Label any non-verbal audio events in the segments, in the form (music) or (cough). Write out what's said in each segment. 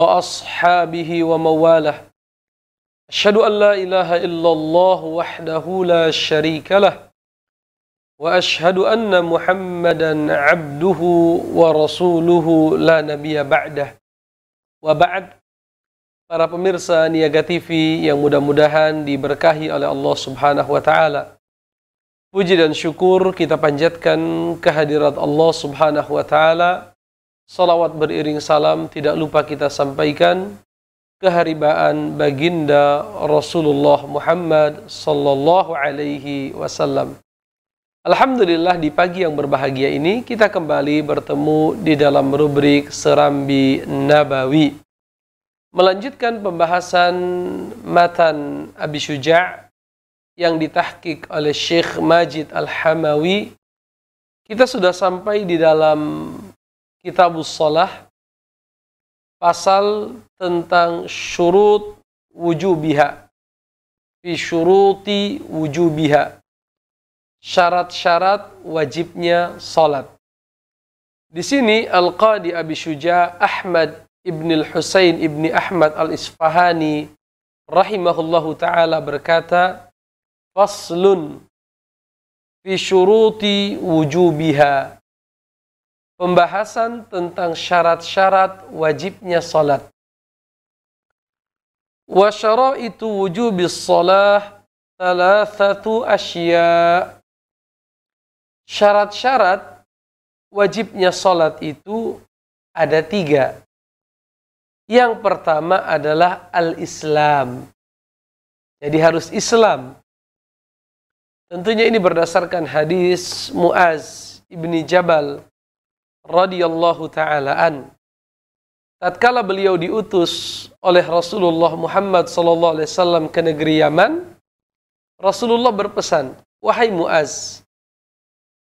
وأصحابه ومواله أشهد أن لا إله إلا الله وحده لا شريك له وأشهد أن محمدا عبده ورسوله لا نبي بعده وبعد Para pemirsa Niaga TV yang mudah-mudahan diberkahi oleh Allah Subhanahu wa taala. Puji dan syukur kita panjatkan kehadirat Allah Subhanahu wa taala Salawat beriring salam tidak lupa kita sampaikan keharibaan baginda Rasulullah Muhammad sallallahu alaihi wasallam. Alhamdulillah di pagi yang berbahagia ini kita kembali bertemu di dalam rubrik Serambi Nabawi. Melanjutkan pembahasan matan Abi Syuja' yang ditahkik oleh Syekh Majid Al-Hamawi. Kita sudah sampai di dalam Kitabus Salah pasal tentang syurut wujubiha fi syuruti wujubiha syarat-syarat wajibnya salat di sini Al-Qadi Abi Syuja Ahmad Ibn Al-Husain Ibn Ahmad Al-Isfahani rahimahullahu taala berkata faslun fi syuruti wujubiha pembahasan tentang syarat-syarat wajibnya salat. Wa syara'itu wujubis salah thalathatu asya. Syarat-syarat wajibnya salat itu ada tiga. Yang pertama adalah al-Islam. Jadi harus Islam. Tentunya ini berdasarkan hadis Muaz ibni Jabal radhiyallahu taala an tatkala beliau diutus oleh Rasulullah Muhammad sallallahu alaihi wasallam ke negeri Yaman Rasulullah berpesan wahai Muaz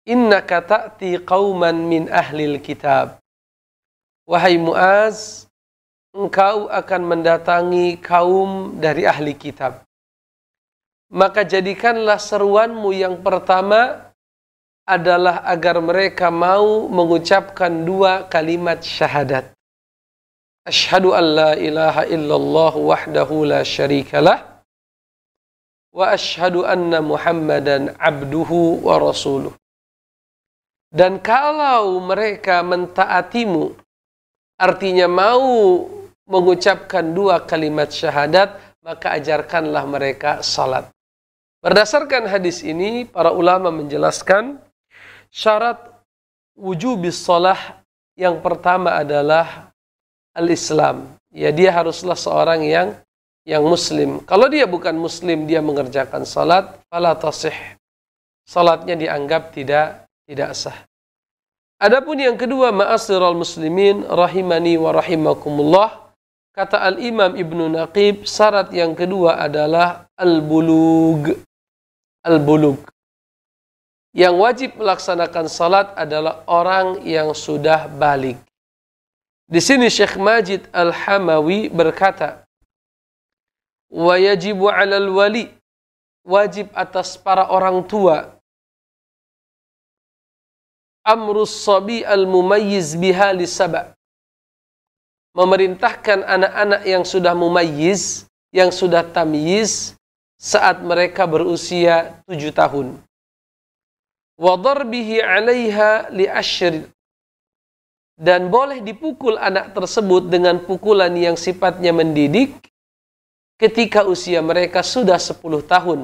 innaka ta'ti qauman min ahli alkitab, wahai Muaz engkau akan mendatangi kaum dari ahli kitab maka jadikanlah seruanmu yang pertama adalah agar mereka mau mengucapkan dua kalimat syahadat. Ashadu an la ilaha illallah wahdahu la syarikalah wa ashadu anna muhammadan abduhu wa rasuluh. Dan kalau mereka mentaatimu, artinya mau mengucapkan dua kalimat syahadat, maka ajarkanlah mereka salat. Berdasarkan hadis ini, para ulama menjelaskan syarat wujubis sholah yang pertama adalah al-Islam. Ya dia haruslah seorang yang yang muslim. Kalau dia bukan muslim dia mengerjakan salat fala tasih. Salatnya dianggap tidak tidak sah. Adapun yang kedua ma'asirul muslimin rahimani wa rahimakumullah kata al-Imam Ibnu Naqib syarat yang kedua adalah al-bulug. Al-bulug. Yang wajib melaksanakan salat adalah orang yang sudah balik. Di sini Syekh Majid Al-Hamawi berkata, "Wa yajibu 'alal wali" wajib atas para orang tua amrus sabi al-mumayyiz biha lisaba memerintahkan anak-anak yang sudah mumayyiz yang sudah tamyiz saat mereka berusia tujuh tahun wa darbihi 'alaiha li dan boleh dipukul anak tersebut dengan pukulan yang sifatnya mendidik ketika usia mereka sudah 10 tahun.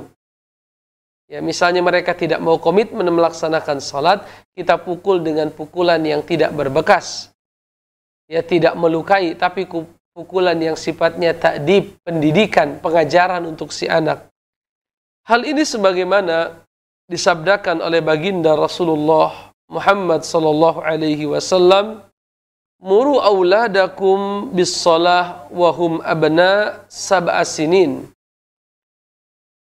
Ya, misalnya mereka tidak mau komitmen melaksanakan salat, kita pukul dengan pukulan yang tidak berbekas. Ya, tidak melukai, tapi pukulan yang sifatnya takdib, pendidikan, pengajaran untuk si anak. Hal ini sebagaimana disabdakan oleh baginda Rasulullah Muhammad sallallahu alaihi wasallam muru auladakum bis salah wa hum abna sab'a sinin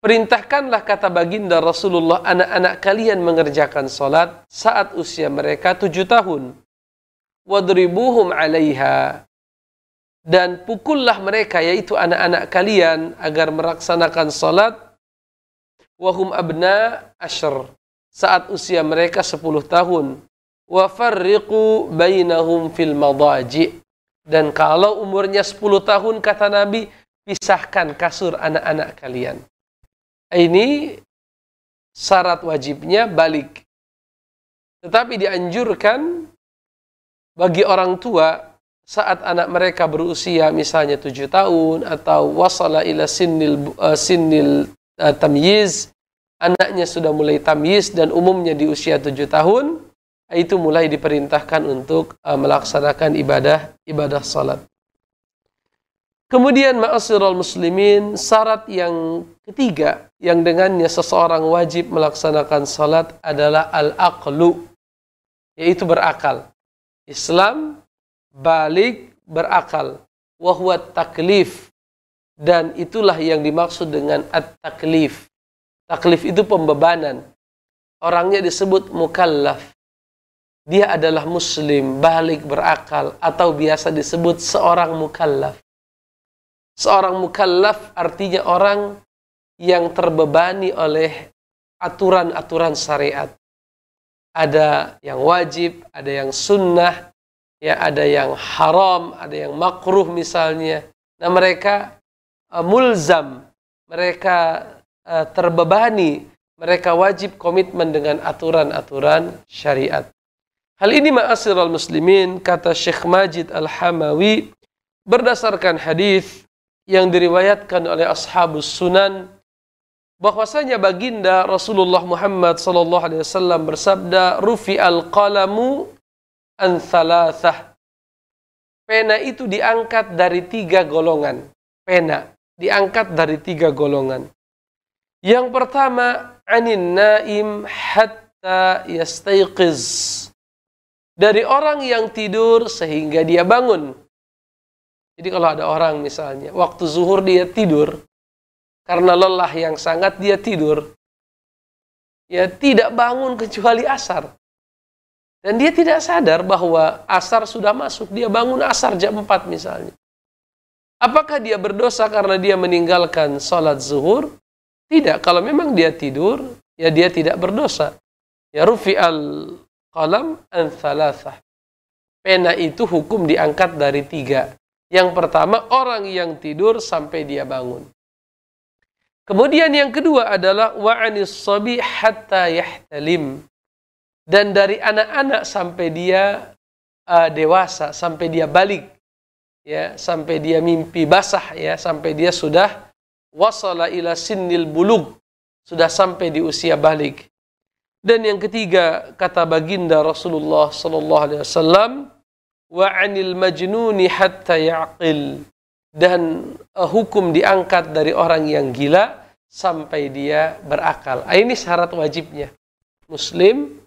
Perintahkanlah kata baginda Rasulullah anak-anak kalian mengerjakan salat saat usia mereka tujuh tahun. Wadribuhum alaiha. Dan pukullah mereka yaitu anak-anak kalian agar meraksanakan salat wahum abna ashar saat usia mereka 10 tahun wa farriqu bainahum fil madaji dan kalau umurnya 10 tahun kata Nabi pisahkan kasur anak-anak kalian ini syarat wajibnya balik tetapi dianjurkan bagi orang tua saat anak mereka berusia misalnya tujuh tahun atau wasala ila sinil uh, eh, sinil uh, tamyiz, anaknya sudah mulai tamyiz dan umumnya di usia tujuh tahun, itu mulai diperintahkan untuk uh, melaksanakan ibadah ibadah salat. Kemudian ma'asirul muslimin syarat yang ketiga yang dengannya seseorang wajib melaksanakan salat adalah al-aqlu yaitu berakal. Islam balik berakal wahwa taklif dan itulah yang dimaksud dengan at-taklif. Taklif itu pembebanan. Orangnya disebut mukallaf. Dia adalah muslim, balik berakal, atau biasa disebut seorang mukallaf. Seorang mukallaf artinya orang yang terbebani oleh aturan-aturan syariat. Ada yang wajib, ada yang sunnah, ya ada yang haram, ada yang makruh misalnya. Nah mereka Eh, mulzam, mereka eh, terbebani, mereka wajib komitmen dengan aturan-aturan syariat. Hal ini al muslimin kata Syekh Majid Al-Hamawi berdasarkan hadis yang diriwayatkan oleh ashabus sunan bahwasanya baginda Rasulullah Muhammad SAW bersabda rufi al-qalamu an thalathah pena itu diangkat dari tiga golongan pena diangkat dari tiga golongan. Yang pertama, anin naim hatta yastayqiz. Dari orang yang tidur sehingga dia bangun. Jadi kalau ada orang misalnya, waktu zuhur dia tidur. Karena lelah yang sangat dia tidur. Ya tidak bangun kecuali asar. Dan dia tidak sadar bahwa asar sudah masuk. Dia bangun asar jam 4 misalnya. Apakah dia berdosa karena dia meninggalkan sholat zuhur? Tidak. Kalau memang dia tidur, ya dia tidak berdosa. Ya rufi al qalam an thalathah. Pena itu hukum diangkat dari tiga. Yang pertama, orang yang tidur sampai dia bangun. Kemudian yang kedua adalah wa'anis sabi hatta yahtalim. Dan dari anak-anak sampai dia uh, dewasa, sampai dia balik ya sampai dia mimpi basah ya sampai dia sudah wasala ila sinil bulug sudah sampai di usia balik dan yang ketiga kata baginda Rasulullah sallallahu alaihi wasallam wa anil majnuni hatta yaqil dan uh, hukum diangkat dari orang yang gila sampai dia berakal. Ini syarat wajibnya. Muslim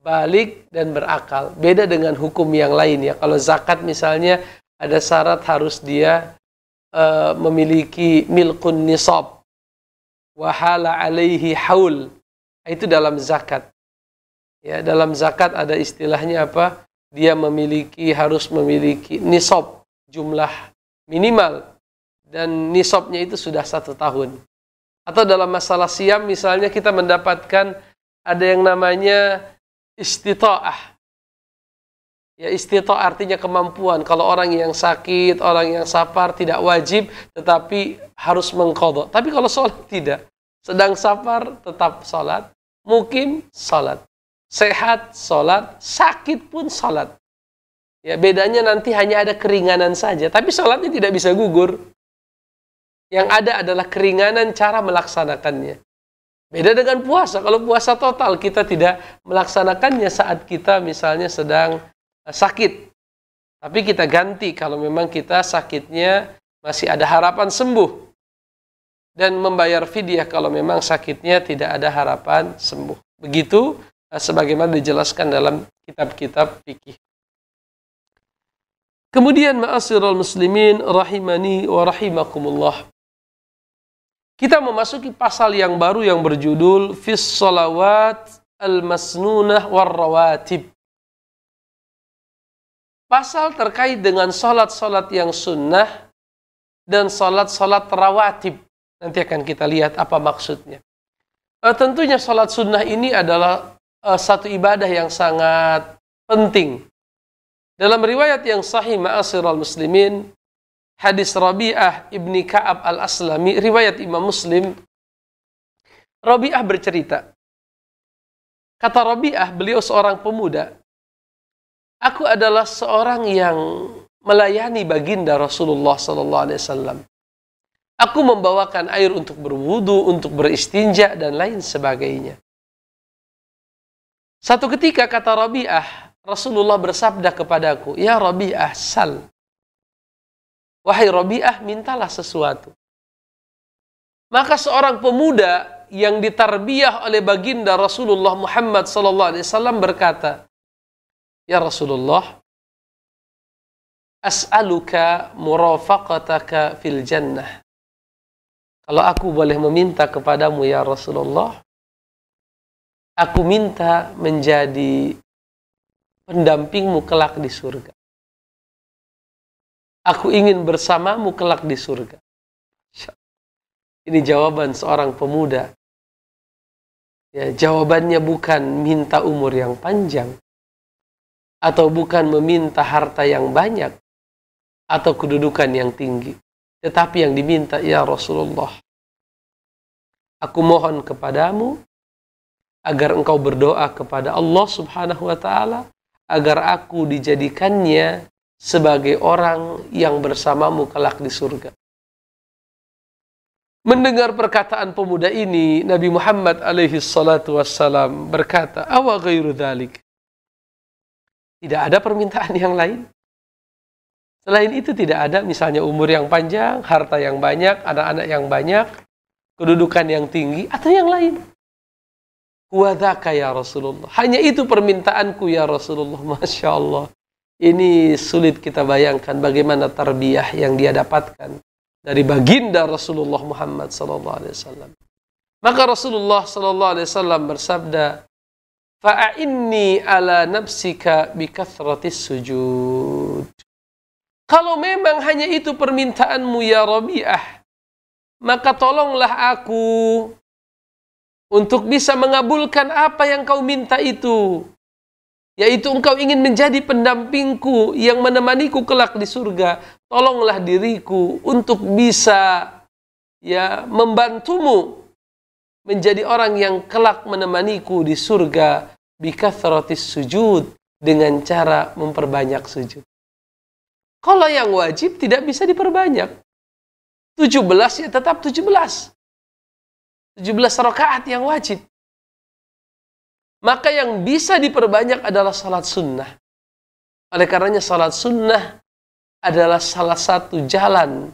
balik dan berakal. Beda dengan hukum yang lain ya. Kalau zakat misalnya ada syarat harus dia uh, memiliki milkun nisab. Wahala alaihi haul. Nah, itu dalam zakat. Ya, dalam zakat ada istilahnya apa? Dia memiliki harus memiliki nisab jumlah minimal dan nisabnya itu sudah satu tahun. Atau dalam masalah siam misalnya kita mendapatkan ada yang namanya istita'ah. Ya istita artinya kemampuan. Kalau orang yang sakit, orang yang safar tidak wajib tetapi harus mengkodok. Tapi kalau sholat tidak. Sedang safar tetap sholat. Mungkin sholat. Sehat sholat. Sakit pun sholat. Ya bedanya nanti hanya ada keringanan saja. Tapi sholatnya tidak bisa gugur. Yang ada adalah keringanan cara melaksanakannya. Beda dengan puasa. Kalau puasa total kita tidak melaksanakannya saat kita misalnya sedang eh, sakit. Tapi kita ganti kalau memang kita sakitnya masih ada harapan sembuh. Dan membayar fidyah kalau memang sakitnya tidak ada harapan sembuh. Begitu eh, sebagaimana dijelaskan dalam kitab-kitab fikih. Kemudian ma'asirul muslimin rahimani wa rahimakumullah. Kita memasuki pasal yang baru yang berjudul Fis Salawat Al-Masnunah Warrawatib. Pasal terkait dengan salat-salat yang sunnah dan salat-salat rawatib. Nanti akan kita lihat apa maksudnya. Uh, tentunya salat sunnah ini adalah uh, satu ibadah yang sangat penting. Dalam riwayat yang sahih maasir al muslimin, hadis Rabi'ah ibni Ka'ab al-Aslami, riwayat Imam Muslim, Rabi'ah bercerita, kata Rabi'ah, beliau seorang pemuda, aku adalah seorang yang melayani baginda Rasulullah Sallallahu Alaihi Wasallam. Aku membawakan air untuk berwudu, untuk beristinja, dan lain sebagainya. Satu ketika kata Rabi'ah, Rasulullah bersabda kepadaku, Ya Rabi'ah, sal. Wahai Robiah, mintalah sesuatu. Maka seorang pemuda yang ditarbiah oleh baginda Rasulullah Muhammad SAW berkata, Ya Rasulullah, as'aluka murafaqataka fil jannah. Kalau aku boleh meminta kepadamu ya Rasulullah, aku minta menjadi pendampingmu kelak di surga. Aku ingin bersamamu kelak di surga. Ini jawaban seorang pemuda. Ya, jawabannya bukan minta umur yang panjang atau bukan meminta harta yang banyak atau kedudukan yang tinggi. Tetapi yang diminta ya Rasulullah. Aku mohon kepadamu agar engkau berdoa kepada Allah Subhanahu wa taala agar aku dijadikannya sebagai orang yang bersamamu kelak di surga. Mendengar perkataan pemuda ini, Nabi Muhammad alaihi salatu wassalam berkata, Awa ghairu dhalik. Tidak ada permintaan yang lain. Selain itu tidak ada misalnya umur yang panjang, harta yang banyak, anak-anak yang banyak, kedudukan yang tinggi, atau yang lain. Wadaka ya Rasulullah. Hanya itu permintaanku ya Rasulullah. (laughs) Masya Allah. Ini sulit kita bayangkan bagaimana tarbiyah yang dia dapatkan dari baginda Rasulullah Muhammad SAW. Maka Rasulullah SAW bersabda, Fa'inni ala nafsika bi kathratis sujud. Kalau memang hanya itu permintaanmu ya Rabi'ah, maka tolonglah aku untuk bisa mengabulkan apa yang kau minta itu yaitu engkau ingin menjadi pendampingku yang menemaniku kelak di surga tolonglah diriku untuk bisa ya membantumu menjadi orang yang kelak menemaniku di surga bikathratis sujud dengan cara memperbanyak sujud kalau yang wajib tidak bisa diperbanyak 17 ya tetap 17 17 rakaat yang wajib maka yang bisa diperbanyak adalah salat sunnah. Oleh karenanya salat sunnah adalah salah satu jalan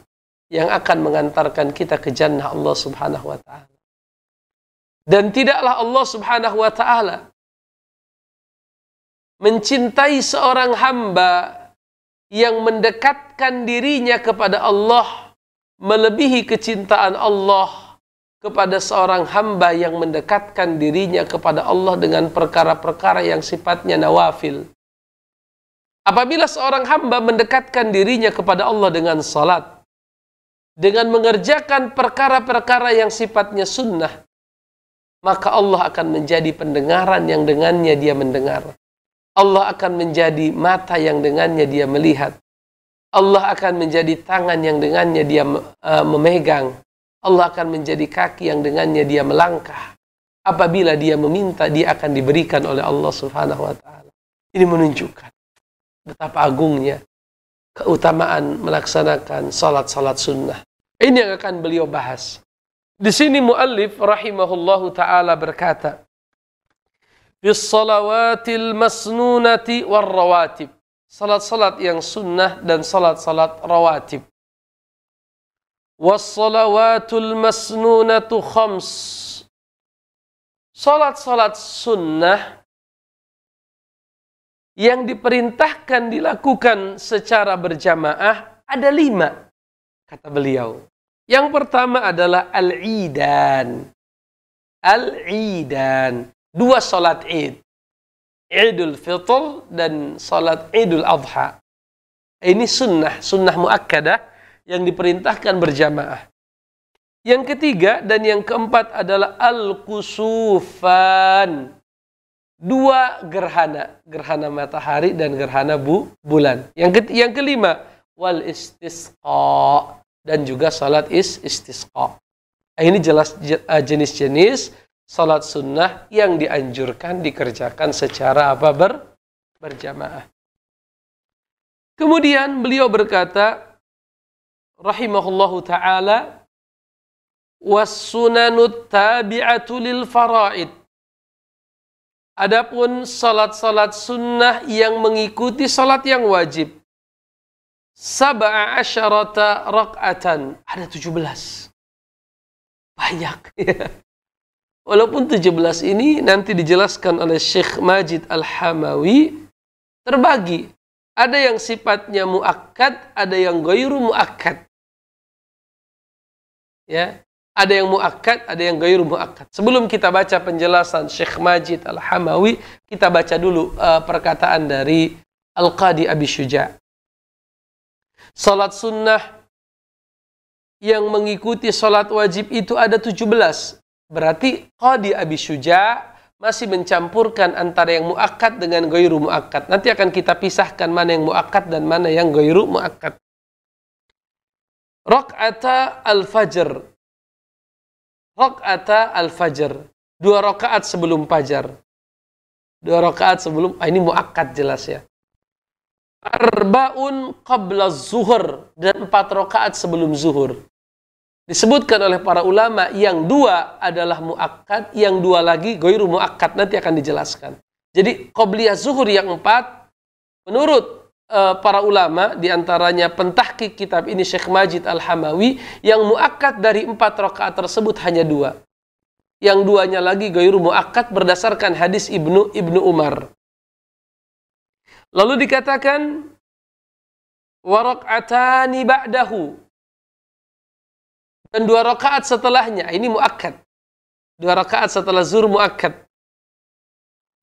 yang akan mengantarkan kita ke jannah Allah Subhanahu wa taala. Dan tidaklah Allah Subhanahu wa taala mencintai seorang hamba yang mendekatkan dirinya kepada Allah melebihi kecintaan Allah kepada seorang hamba yang mendekatkan dirinya kepada Allah dengan perkara-perkara yang sifatnya nawafil. Apabila seorang hamba mendekatkan dirinya kepada Allah dengan salat, dengan mengerjakan perkara-perkara yang sifatnya sunnah, maka Allah akan menjadi pendengaran yang dengannya dia mendengar. Allah akan menjadi mata yang dengannya dia melihat. Allah akan menjadi tangan yang dengannya dia eh, memegang. Allah akan menjadi kaki yang dengannya dia melangkah. Apabila dia meminta, dia akan diberikan oleh Allah Subhanahu wa taala. Ini menunjukkan betapa agungnya keutamaan melaksanakan salat-salat sunnah. Ini yang akan beliau bahas. Di sini muallif rahimahullahu taala berkata, "Fi salawatil masnunati war rawatib." Salat-salat yang sunnah dan salat-salat rawatib wassalawatul masnunatu khams salat-salat sunnah yang diperintahkan dilakukan secara berjamaah ada lima, kata beliau. Yang pertama adalah al-idan. Al-idan. Dua salat id. Idul fitr dan salat idul adha. Ini sunnah, sunnah muakkadah yang diperintahkan berjamaah. Yang ketiga dan yang keempat adalah al-kusufan. Dua gerhana, gerhana matahari dan gerhana bu, bulan. Yang, ke, yang kelima, wal istisqa dan juga salat is istisqa. Nah, ini jelas eh, jenis-jenis salat sunnah yang dianjurkan dikerjakan secara apa ber, berjamaah. Kemudian beliau berkata, rahimahullahu taala was tabi'atu lil faraid Adapun salat-salat sunnah yang mengikuti salat yang wajib. Sab'a asyarata rak'atan. Ada 17. Banyak. (laughs) Walaupun Walaupun 17 ini nanti dijelaskan oleh Syekh Majid Al-Hamawi. Terbagi ada yang sifatnya muakkad, ada yang gairu muakkad. Ya, ada yang muakkad, ada yang gairu muakkad. Sebelum kita baca penjelasan Syekh Majid Al-Hamawi, kita baca dulu uh, perkataan dari Al-Qadi Abi Syuja. Salat sunnah yang mengikuti salat wajib itu ada 17. Berarti Qadi Abi Syuja masih mencampurkan antara yang muakat dengan goyru muakat. Nanti akan kita pisahkan mana yang muakat dan mana yang goyru muakat. Rok'ata al-fajr. Rok'ata al-fajr. Dua rakaat sebelum fajar. Dua rakaat sebelum, ah ini muakat jelas ya. Arbaun qabla zuhur. Dan empat rakaat sebelum zuhur. Disebutkan oleh para ulama yang dua adalah muakkad, yang dua lagi goiru muakkad nanti akan dijelaskan. Jadi qobliyah zuhur yang empat menurut uh, para ulama diantaranya pentahki kitab ini Syekh Majid Al-Hamawi yang muakkad dari empat rakaat tersebut hanya dua. Yang duanya lagi goiru muakkad berdasarkan hadis Ibnu Ibnu Umar. Lalu dikatakan warakatani ba'dahu dan dua rakaat setelahnya ini muakkad dua rakaat setelah zuhur muakkad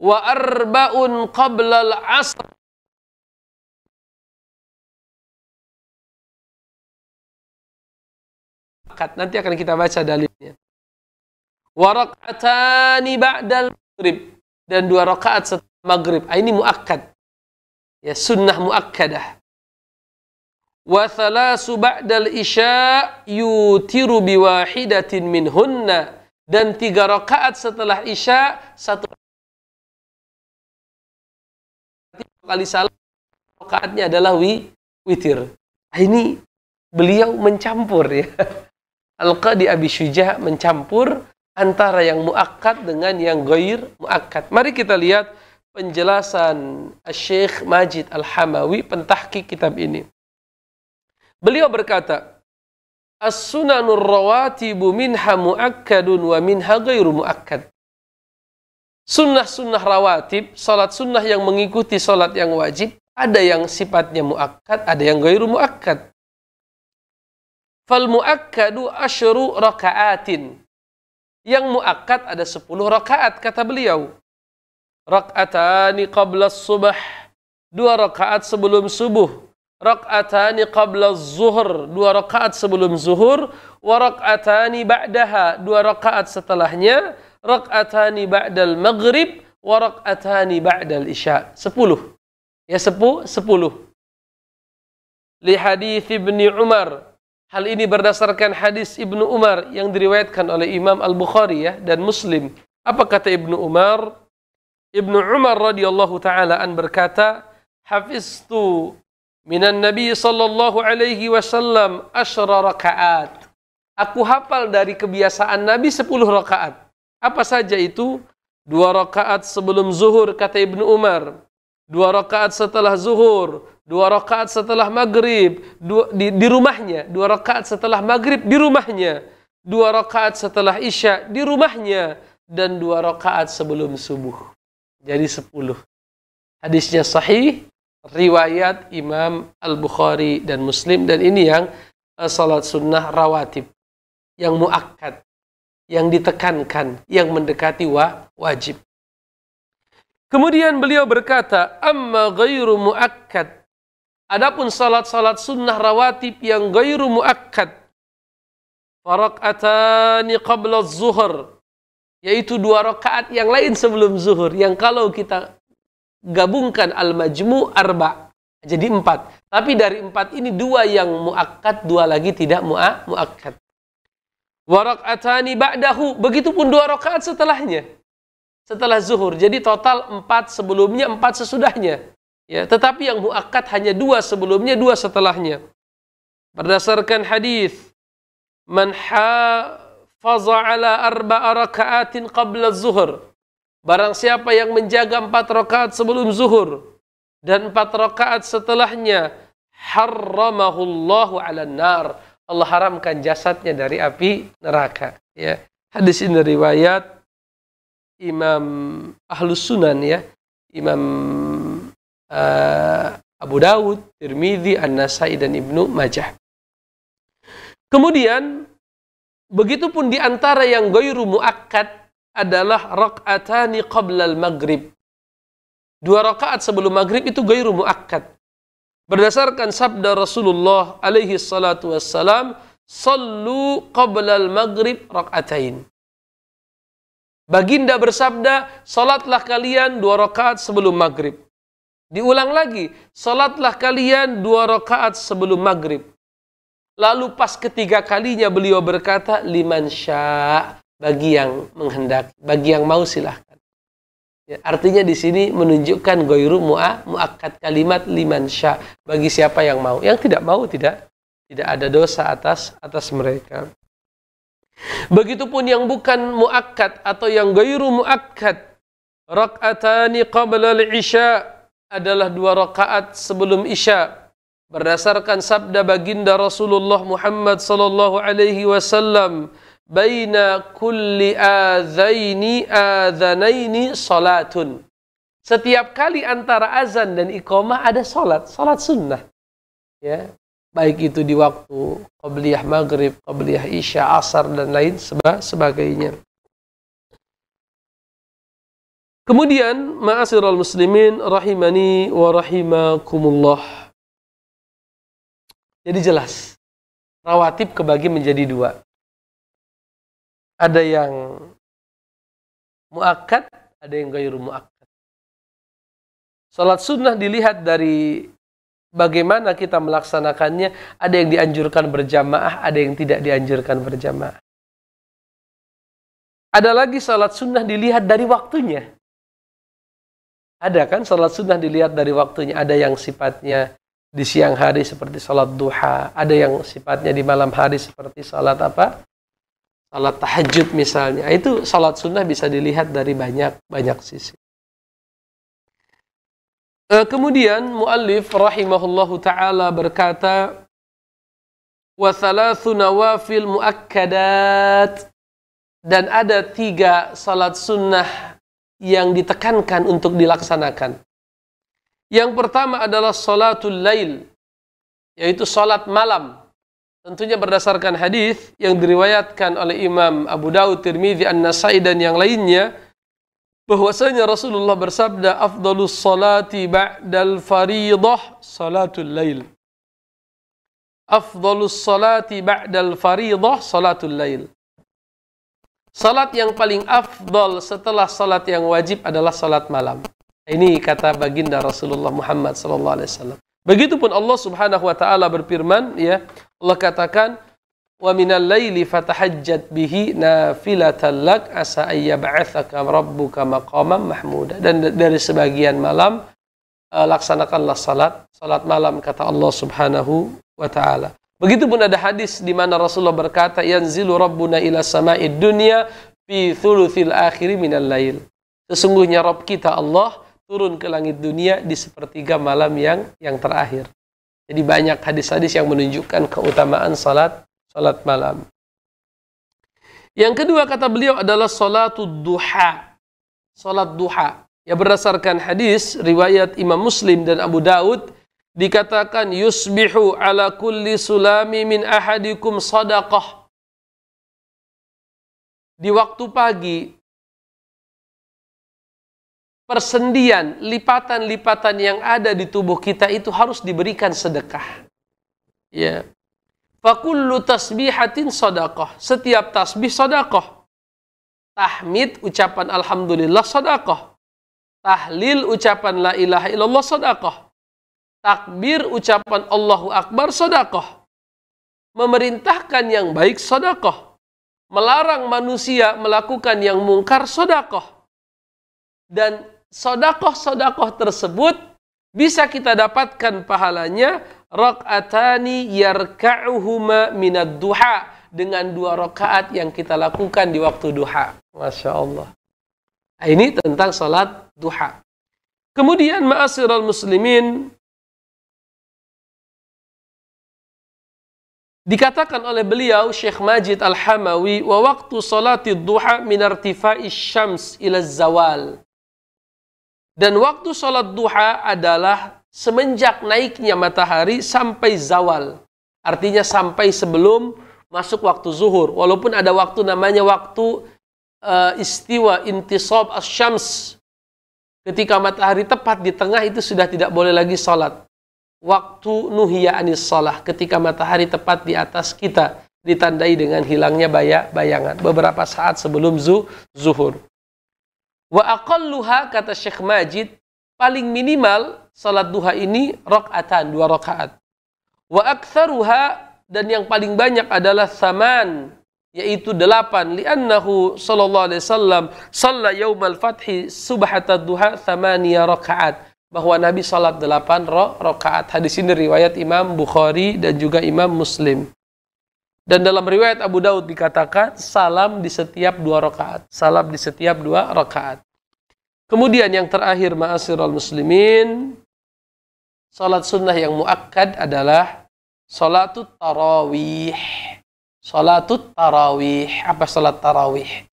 wa arbaun qabla al-asr nanti akan kita baca dalilnya wa rakaatani ba'dal maghrib dan dua rakaat setelah maghrib ah, ini muakkad ya sunnah muakkadah wa thalasu ba'dal isya yutiru biwahidatin minhunna dan tiga rakaat setelah isya satu kali salam rakaatnya adalah wi, witir nah, ini beliau mencampur ya (laughs) Alqa di Abi Syuja mencampur antara yang muakkad dengan yang goir muakkad mari kita lihat penjelasan Syekh Majid Al-Hamawi pentahki kitab ini Beliau berkata, As-sunanur rawatibu minha mu'akkadun wa minha ghairu mu'akkad. Sunnah-sunnah rawatib, salat sunnah yang mengikuti salat yang wajib, ada yang sifatnya mu'akkad, ada yang ghairu mu'akkad. Fal mu'akkadu asyru raka'atin. Yang mu'akkad ada sepuluh rakaat, kata beliau. Rak'atani qabla subah. Dua rakaat sebelum subuh rak'atani qabla zuhur dua rakaat sebelum zuhur wa rak'atani ba'daha dua rakaat setelahnya rak'atani ba'dal maghrib wa rak'atani ba'dal isya sepuluh ya sepu sepuluh li hadith ibni Umar hal ini berdasarkan hadis ibnu Umar yang diriwayatkan oleh Imam Al Bukhari ya dan Muslim apa kata ibnu Umar ibnu Umar radhiyallahu taala an berkata hafiztu Min Nabi sallallahu alaihi wasallam asyra rakaat. Aku hafal dari kebiasaan Nabi 10 rakaat. Apa saja itu? Dua rakaat sebelum zuhur kata Ibnu Umar. Dua rakaat setelah zuhur, dua rakaat setelah maghrib, dua, di, di rumahnya, dua rakaat setelah maghrib di rumahnya, dua rakaat setelah isya di rumahnya, dan dua rakaat sebelum subuh. Jadi sepuluh. Hadisnya sahih, riwayat Imam Al-Bukhari dan Muslim dan ini yang uh, salat sunnah rawatib yang muakkad yang ditekankan yang mendekati wa wajib kemudian beliau berkata amma ghairu muakkad adapun salat-salat sunnah rawatib yang ghairu muakkad faraqatani qabla zuhur yaitu dua rakaat yang lain sebelum zuhur yang kalau kita gabungkan al-majmu arba jadi empat. Tapi dari empat ini dua yang muakat dua lagi tidak mu'ak muakkad. Warakatani ba'dahu. Begitupun dua rakaat setelahnya. Setelah zuhur. Jadi total empat sebelumnya, empat sesudahnya. Ya, tetapi yang muakat hanya dua sebelumnya, dua setelahnya. Berdasarkan hadis, man faza ala arba'a raka'atin qabla zuhur Barang siapa yang menjaga empat rakaat sebelum zuhur dan empat rakaat setelahnya, harramahullahu ala nar. Allah haramkan jasadnya dari api neraka. Ya. Hadis ini riwayat Imam Ahlus Sunan ya. Imam uh, Abu Dawud, Tirmidzi, An-Nasai dan Ibnu Majah. Kemudian begitupun di antara yang goyru muakkad adalah rakaatani qablal maghrib. Dua rakaat sebelum maghrib itu gairu muakkad. Berdasarkan sabda Rasulullah alaihi salatu wassalam, Sallu qablal maghrib rakaatain. Baginda bersabda, Salatlah kalian dua rakaat sebelum maghrib. Diulang lagi, Salatlah kalian dua rakaat sebelum maghrib. Lalu pas ketiga kalinya beliau berkata, Liman syaa bagi yang menghendaki, bagi yang mau silahkan. Ya, artinya di sini menunjukkan goiru mu'a muakat kalimat liman syah bagi siapa yang mau. Yang tidak mau tidak tidak ada dosa atas atas mereka. Begitupun yang bukan muakat atau yang goiru muakat Rak'atani qabla isya adalah dua rakaat sebelum isya. Berdasarkan sabda baginda Rasulullah Muhammad sallallahu alaihi wasallam, baina kulli azaini azanaini salatun. Setiap kali antara azan dan iqamah ada salat, salat sunnah. Ya, baik itu di waktu qabliyah maghrib, qabliyah isya, asar dan lain seba sebagainya. Kemudian Maasirul muslimin rahimani wa rahimakumullah. Jadi jelas, rawatib kebagi menjadi dua ada yang muakat, ada yang gayur muakat. Salat sunnah dilihat dari bagaimana kita melaksanakannya. Ada yang dianjurkan berjamaah, ada yang tidak dianjurkan berjamaah. Ada lagi salat sunnah dilihat dari waktunya. Ada kan salat sunnah dilihat dari waktunya. Ada yang sifatnya di siang hari seperti salat duha, ada yang sifatnya di malam hari seperti salat apa? Salat tahajud misalnya. Itu salat sunnah bisa dilihat dari banyak-banyak sisi. Eh, kemudian muallif rahimahullahu taala berkata wa thalathu nawafil muakkadat dan ada tiga salat sunnah yang ditekankan untuk dilaksanakan. Yang pertama adalah salatul lail, yaitu salat malam. Tentunya berdasarkan hadis yang diriwayatkan oleh Imam Abu Daud, Tirmidzi, An-Nasai dan yang lainnya bahwasanya Rasulullah bersabda afdalus salati ba'dal faridah salatul lail. Afdalus salati ba'dal fariidhah salatul lail. Salat yang paling afdal setelah salat yang wajib adalah salat malam. Ini kata baginda Rasulullah Muhammad sallallahu alaihi wasallam. Begitupun Allah Subhanahu wa taala berfirman ya Allah katakan wa minal laili fatahajjat bihi nafilatan lak asa ayyab'atsaka rabbuka maqaman mahmuda dan dari sebagian malam eh, laksanakanlah salat salat malam kata Allah Subhanahu wa taala Begitupun ada hadis di mana Rasulullah berkata yanzilu rabbuna ila sama'id dunya fi thuluthil akhiri minal lail. Sesungguhnya Rabb kita Allah turun ke langit dunia di sepertiga malam yang yang terakhir. Jadi banyak hadis-hadis yang menunjukkan keutamaan salat salat malam. Yang kedua kata beliau adalah salat duha. Salat duha. Ya berdasarkan hadis riwayat Imam Muslim dan Abu Daud dikatakan yusbihu ala kulli sulami min ahadikum sadaqah. Di waktu pagi persendian, lipatan-lipatan yang ada di tubuh kita itu harus diberikan sedekah. Ya. Fakullu tasbihatin sodakoh. Setiap tasbih sodakoh. Tahmid ucapan Alhamdulillah sodakoh. Tahlil ucapan La ilaha illallah sodakoh. Takbir ucapan Allahu Akbar sodakoh. Memerintahkan yang baik sodakoh. Melarang manusia melakukan yang mungkar sodakoh dan sodakoh-sodakoh tersebut bisa kita dapatkan pahalanya rakaatani yarka'uhuma minad duha dengan dua rakaat yang kita lakukan di waktu duha. Masya Allah. Nah, ini tentang salat duha. Kemudian al muslimin Dikatakan oleh beliau Syekh Majid Al-Hamawi wa salat salati duha min irtifa'is syams ila zawal. Dan waktu sholat duha adalah semenjak naiknya matahari sampai zawal. Artinya sampai sebelum masuk waktu zuhur. Walaupun ada waktu namanya waktu uh, istiwa as asyams. Ketika matahari tepat di tengah itu sudah tidak boleh lagi sholat. Waktu nuhiya anis sholat. Ketika matahari tepat di atas kita. Ditandai dengan hilangnya bayak bayangan. Beberapa saat sebelum zu, zuhur. Wa aqalluha kata Syekh Majid, paling minimal salat duha ini rakaatan, dua rakaat. Wa aktsaruha dan yang paling banyak adalah saman yaitu delapan li'annahu sallallahu alaihi wasallam shalla yaumal fathi subhatad duha thamaniya rakaat bahwa Nabi salat delapan rakaat. Hadis ini riwayat Imam Bukhari dan juga Imam Muslim. Dan dalam riwayat Abu Daud dikatakan salam di setiap dua rakaat. Salam di setiap dua rakaat. Kemudian yang terakhir ma'asirul muslimin. Salat sunnah yang muakkad adalah salatut tarawih. Salatut tarawih. Apa salat tarawih?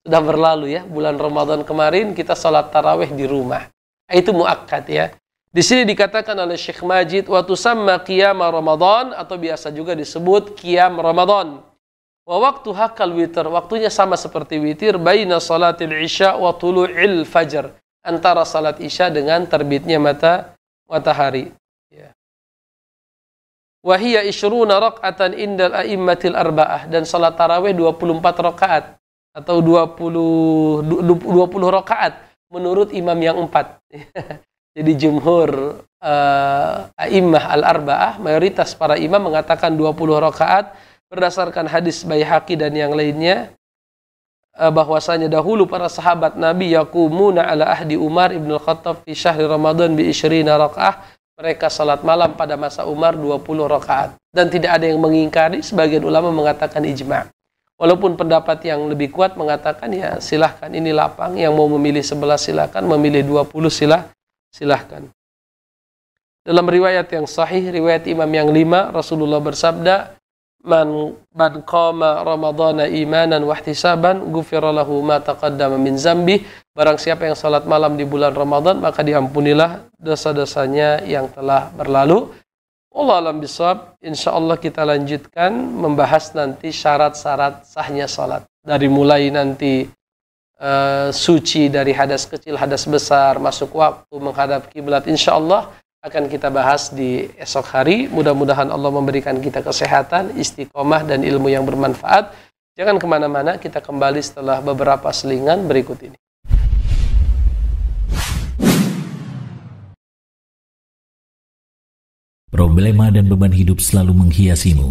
Sudah berlalu ya, bulan Ramadan kemarin kita salat tarawih di rumah. Itu muakkad ya. Di sini dikatakan oleh Syekh Majid wa tusamma qiyam Ramadan atau biasa juga disebut qiyam Ramadan. Wa waktu hakal witir, waktunya sama seperti witir baina salatil isya wa tulu'il fajar antara salat isya dengan terbitnya mata matahari. Ya. Wa hiya 20 raka'atan indal a'immatil arba'ah dan salat tarawih 24 rakaat atau 20 20 rakaat menurut imam yang empat. (laughs) Jadi jumhur uh, a'immah al-arba'ah, mayoritas para imam mengatakan 20 rakaat berdasarkan hadis Baihaqi dan yang lainnya uh, bahwasanya dahulu para sahabat Nabi yakumuna ala ahdi Umar ibn al-Khattab fi syahri Ramadan bi isyrina rakaat mereka salat malam pada masa Umar 20 rakaat dan tidak ada yang mengingkari sebagian ulama mengatakan ijma walaupun pendapat yang lebih kuat mengatakan ya silahkan ini lapang yang mau memilih 11 silahkan memilih 20 silah silahkan. Dalam riwayat yang sahih, riwayat imam yang lima, Rasulullah bersabda, Man, man qama ramadana imanan wahtisaban gufiralahu ma taqaddama min zambi. Barang siapa yang salat malam di bulan Ramadan, maka diampunilah dosa-dosanya yang telah berlalu. Allah alam bisab, insya Allah kita lanjutkan membahas nanti syarat-syarat sahnya salat. Dari mulai nanti Eh, suci dari hadas kecil, hadas besar, masuk waktu, menghadap kiblat. Insya Allah akan kita bahas di esok hari. Mudah-mudahan Allah memberikan kita kesehatan, istiqomah, dan ilmu yang bermanfaat. Jangan kemana-mana, kita kembali setelah beberapa selingan berikut ini. Problema dan beban hidup selalu menghiasimu.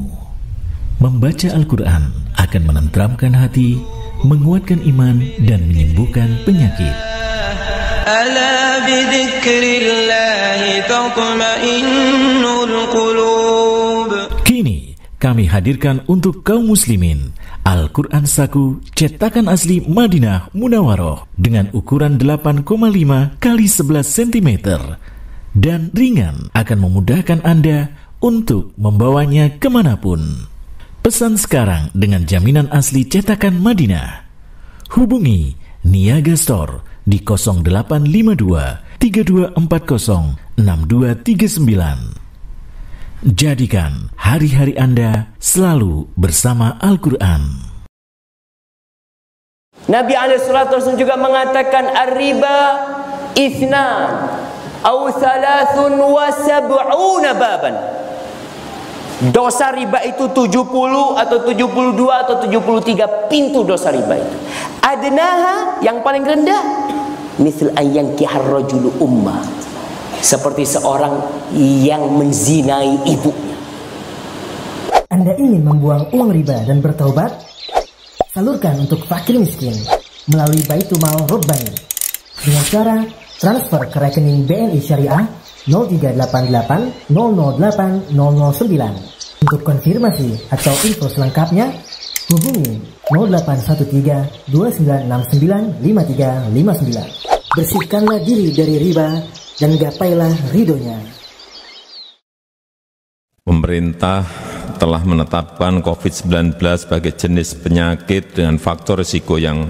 Membaca Al-Quran akan menenteramkan hati menguatkan iman dan menyembuhkan penyakit. Kini kami hadirkan untuk kaum muslimin Al-Quran Saku cetakan asli Madinah Munawaroh dengan ukuran 8,5 kali 11 cm dan ringan akan memudahkan Anda untuk membawanya kemanapun. Pesan sekarang dengan jaminan asli cetakan Madinah. Hubungi Niaga Store di 0852 3240 6239. Jadikan hari-hari Anda selalu bersama Al-Quran. Nabi Sun juga mengatakan Arriba isna Au salasun wa sab'una baban Dosa riba itu 70 atau 72 atau 73 pintu dosa riba itu. Adnaha yang paling rendah misal ayang kihar rajulu umma. Seperti seorang yang menzinai ibunya. Anda ingin membuang uang riba dan bertobat? Salurkan untuk fakir miskin melalui Baitul Mal Robbani dengan cara transfer ke rekening BNI Syariah 0388008 -008 Untuk konfirmasi atau info selengkapnya, hubungi 0813 2969 5359. Bersihkanlah diri dari riba dan gapailah ridhonya. Pemerintah telah menetapkan COVID-19 sebagai jenis penyakit dengan faktor risiko yang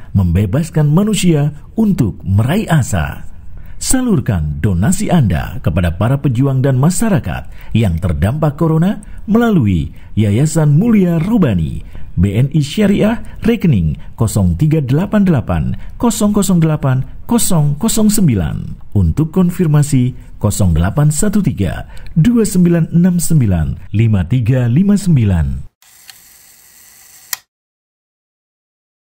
membebaskan manusia untuk meraih asa. Salurkan donasi Anda kepada para pejuang dan masyarakat yang terdampak corona melalui Yayasan Mulia Robani BNI Syariah rekening 0388 008 009 untuk konfirmasi 0813 2969 5359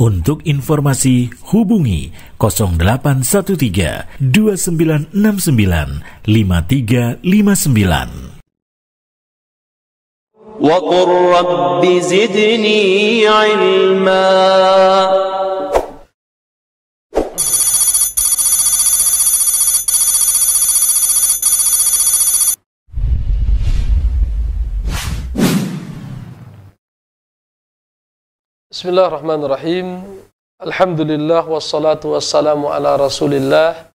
untuk informasi hubungi 0813 2969 5359. وقل رب زدني علما Bismillahirrahmanirrahim. Alhamdulillah wassalatu wassalamu ala Rasulillah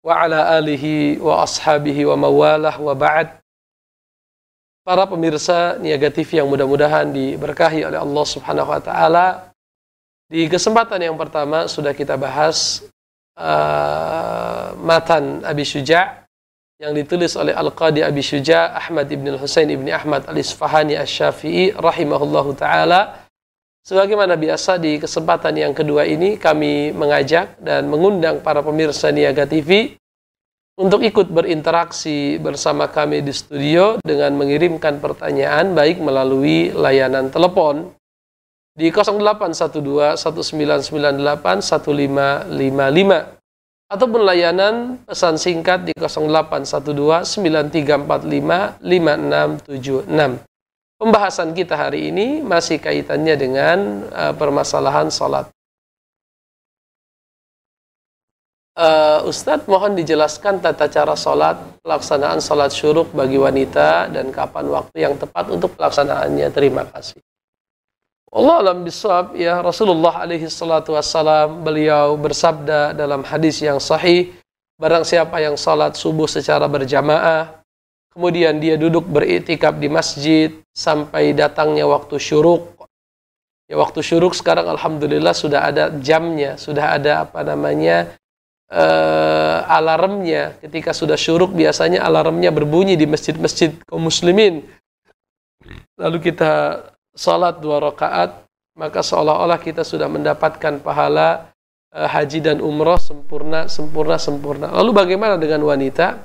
wa ala alihi wa ashabihi wa mawalah wa ba'd. Para pemirsa Niaga TV yang mudah-mudahan diberkahi oleh Allah Subhanahu wa taala. Di kesempatan yang pertama sudah kita bahas uh, matan Abi Syuja yang ditulis oleh Al-Qadi Abi Syuja Ahmad Ibn Husain Ibn Ahmad Al-Isfahani al syafii rahimahullahu taala Sebagaimana biasa di kesempatan yang kedua ini kami mengajak dan mengundang para pemirsa Niaga TV untuk ikut berinteraksi bersama kami di studio dengan mengirimkan pertanyaan baik melalui layanan telepon di 0812 1998 1555 ataupun layanan pesan singkat di 0812 9345 5676. Pembahasan kita hari ini masih kaitannya dengan uh, permasalahan sholat. Uh, eh, Ustadz mohon dijelaskan tata cara sholat, pelaksanaan sholat syuruk bagi wanita, dan kapan waktu yang tepat untuk pelaksanaannya. Terima kasih. Allah alam bisab ya Rasulullah alaihi salatu wassalam, beliau bersabda dalam hadis yang sahih, barang siapa yang sholat subuh secara berjamaah, Kemudian dia duduk beriktikaf di masjid sampai datangnya waktu syuruk. Ya waktu syuruk sekarang alhamdulillah sudah ada jamnya, sudah ada apa namanya uh, alarmnya. Ketika sudah syuruk biasanya alarmnya berbunyi di masjid-masjid kaum muslimin. Lalu kita salat dua rakaat, maka seolah-olah kita sudah mendapatkan pahala uh, haji dan umroh sempurna, sempurna, sempurna. Lalu bagaimana dengan wanita?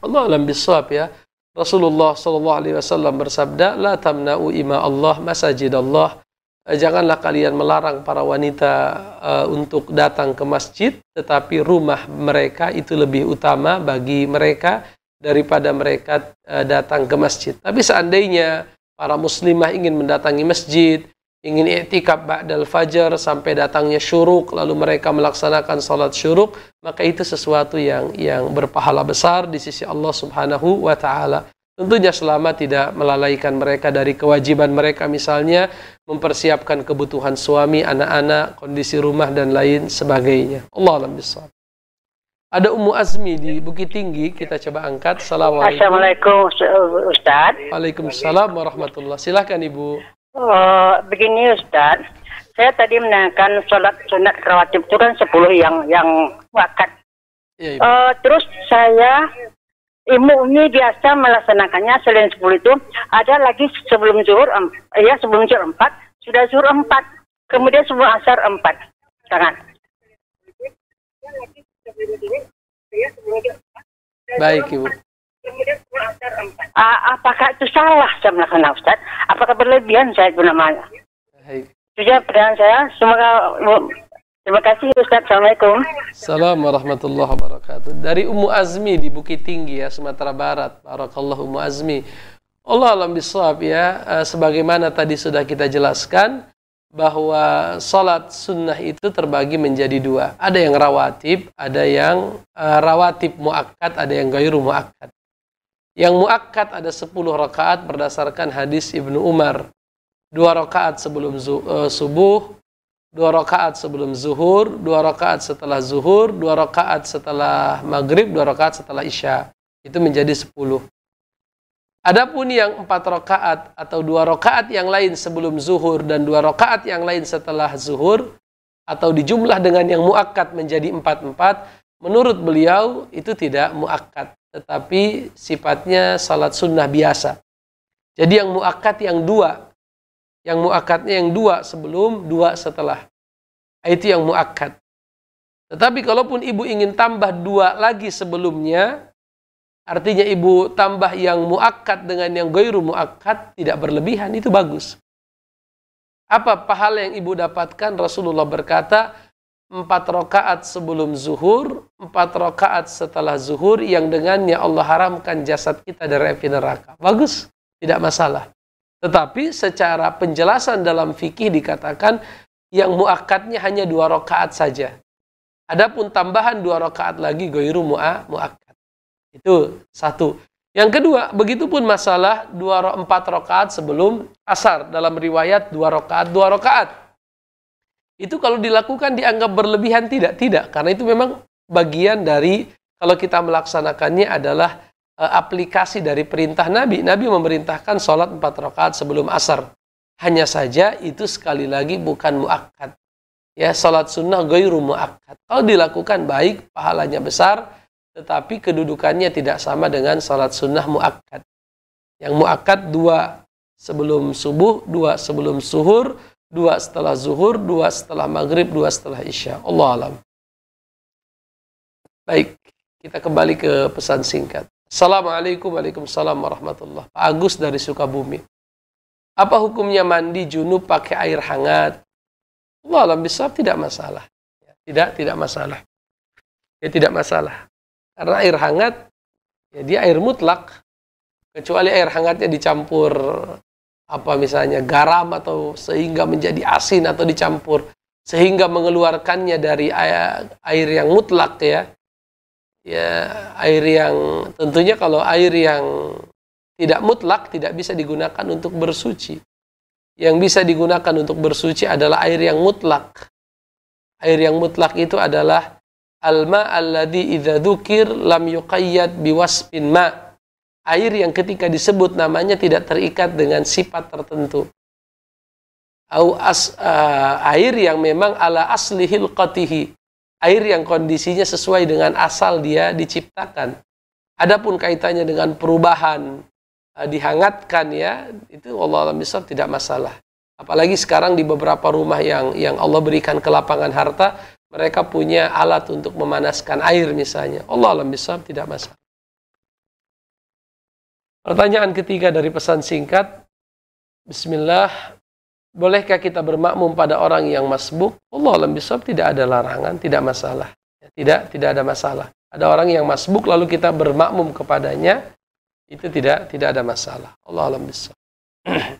Allah alam bisawab ya. Rasulullah SAW Alaihi Wasallam bersabda, la tamna'u ima Allah masajid Allah. Eh, janganlah kalian melarang para wanita uh, untuk datang ke masjid, tetapi rumah mereka itu lebih utama bagi mereka daripada mereka uh, datang ke masjid. Tapi seandainya para muslimah ingin mendatangi masjid, ingin iktikaf ba'dal fajar sampai datangnya syuruk lalu mereka melaksanakan salat syuruk maka itu sesuatu yang yang berpahala besar di sisi Allah Subhanahu wa taala tentunya selama tidak melalaikan mereka dari kewajiban mereka misalnya mempersiapkan kebutuhan suami anak-anak kondisi rumah dan lain sebagainya Allah alam besar ada Ummu Azmi di Bukit Tinggi kita coba angkat Assalamualaikum Assalamualaikum Ustaz Waalaikumsalam warahmatullahi silahkan Ibu Oh, begini Ustaz, saya tadi menanyakan sholat sunat rawatib itu kan 10 yang yang wakat. Ya, ya. Uh, terus saya ibu ini biasa melaksanakannya selain 10 itu ada lagi sebelum zuhur um, ya sebelum zuhur 4 sudah zuhur 4 kemudian sebelum asar 4 tangan baik ibu kemudian ah, apakah itu salah saya melakukan Ustaz? Apakah berlebihan saya itu namanya? Baik. Sudah pertanyaan saya. Semoga Terima kasih Ustaz. Assalamualaikum. Assalamualaikum warahmatullahi wabarakatuh. Dari Ummu Azmi di Bukit Tinggi ya, Sumatera Barat. Barakallahu Ummu Azmi. Allah alam bisawab ya, eh, sebagaimana tadi sudah kita jelaskan bahwa salat sunnah itu terbagi menjadi dua. Ada yang rawatib, ada yang uh, rawatib muakkad, ada yang gairu muakkad. Yang muakkad ada 10 rakaat berdasarkan hadis Ibnu Umar. Dua rakaat sebelum e, subuh, dua rakaat sebelum zuhur, dua rakaat setelah zuhur, dua rakaat setelah maghrib, dua rakaat setelah isya. Itu menjadi 10. Adapun yang empat rakaat atau dua rakaat yang lain sebelum zuhur dan dua rakaat yang lain setelah zuhur atau dijumlah dengan yang muakkad menjadi empat empat menurut beliau itu tidak muakat tetapi sifatnya salat sunnah biasa. Jadi yang muakat yang dua, yang muakatnya yang dua sebelum, dua setelah. Nah, itu yang muakat Tetapi kalaupun ibu ingin tambah dua lagi sebelumnya, artinya ibu tambah yang muakat dengan yang goiru muakat tidak berlebihan, itu bagus. Apa pahala yang ibu dapatkan? Rasulullah berkata, empat rakaat sebelum zuhur, empat rakaat setelah zuhur yang dengannya Allah haramkan jasad kita dari api neraka. Bagus, tidak masalah. Tetapi secara penjelasan dalam fikih dikatakan yang muakatnya hanya dua rakaat saja. Adapun tambahan dua rakaat lagi goiru mu'a muakat. Itu satu. Yang kedua, begitupun masalah dua empat rakaat sebelum asar dalam riwayat dua rakaat dua rakaat. Itu kalau dilakukan dianggap berlebihan tidak? Tidak, karena itu memang bagian dari kalau kita melaksanakannya adalah e, aplikasi dari perintah Nabi. Nabi memerintahkan sholat empat rakaat sebelum asar. Hanya saja itu sekali lagi bukan muakat Ya, sholat sunnah gairu muakat Kalau dilakukan baik, pahalanya besar, tetapi kedudukannya tidak sama dengan sholat sunnah muakat Yang muakat dua sebelum subuh, dua sebelum suhur, dua setelah zuhur, dua setelah maghrib, dua setelah isya. Allah alam. Baik, kita kembali ke pesan singkat. Assalamualaikum warahmatullahi wabarakatuh Pak Agus dari Sukabumi. Apa hukumnya mandi junub pakai air hangat? Allah alam bisa tidak masalah. Ya, tidak, tidak masalah. Ya tidak masalah. Karena air hangat, ya dia air mutlak. Kecuali air hangatnya dicampur apa misalnya garam atau sehingga menjadi asin atau dicampur sehingga mengeluarkannya dari air, yang mutlak ya ya air yang tentunya kalau air yang tidak mutlak tidak bisa digunakan untuk bersuci yang bisa digunakan untuk bersuci adalah air yang mutlak air yang mutlak itu adalah alma alladhi idza dzukir lam yuqayyad biwasfin ma' air yang ketika disebut namanya tidak terikat dengan sifat tertentu. Au as, uh, air yang memang ala aslihil qatihi. Air yang kondisinya sesuai dengan asal dia diciptakan. Adapun kaitannya dengan perubahan, uh, dihangatkan ya, itu Allah alam tidak masalah. Apalagi sekarang di beberapa rumah yang yang Allah berikan kelapangan harta, mereka punya alat untuk memanaskan air misalnya. Allah alam tidak masalah. Pertanyaan ketiga dari pesan singkat. Bismillah, bolehkah kita bermakmum pada orang yang masbuk? Allah alam bisawab tidak ada larangan, tidak masalah. Ya, tidak tidak ada masalah. Ada orang yang masbuk lalu kita bermakmum kepadanya, itu tidak tidak ada masalah. Allah alam bisawab. (clears throat)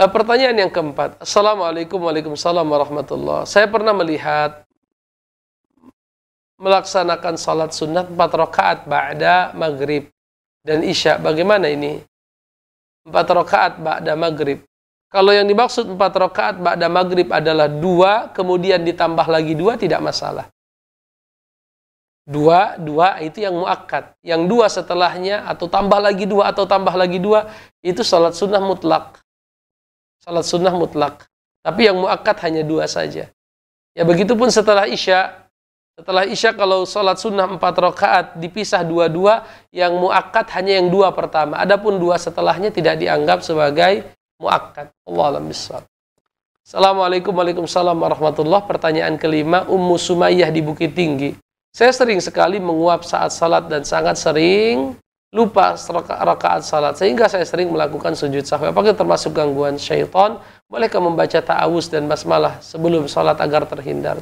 Eh, pertanyaan yang keempat. Assalamualaikum warahmatullahi warahmatullahi Saya pernah melihat melaksanakan salat sunat 4 rakaat ba'da maghrib dan isya. Bagaimana ini? Empat rakaat ba'da maghrib. Kalau yang dimaksud empat rakaat ba'da maghrib adalah dua, kemudian ditambah lagi dua, tidak masalah. Dua, dua itu yang muakat Yang dua setelahnya, atau tambah lagi dua, atau tambah lagi dua, itu salat sunnah mutlak. Salat sunnah mutlak. Tapi yang muakat hanya dua saja. Ya begitupun setelah isya, setelah Isya kalau sholat sunnah empat rakaat dipisah dua-dua, yang muakat hanya yang dua pertama. Adapun dua setelahnya tidak dianggap sebagai muakkad. Allah alam Assalamualaikum warahmatullahi wabarakatuh. Pertanyaan kelima, Ummu Sumayyah di Bukit Tinggi. Saya sering sekali menguap saat salat dan sangat sering lupa rakaat salat sehingga saya sering melakukan sujud sahwi apakah termasuk gangguan syaitan bolehkah membaca ta'awus dan basmalah sebelum salat agar terhindar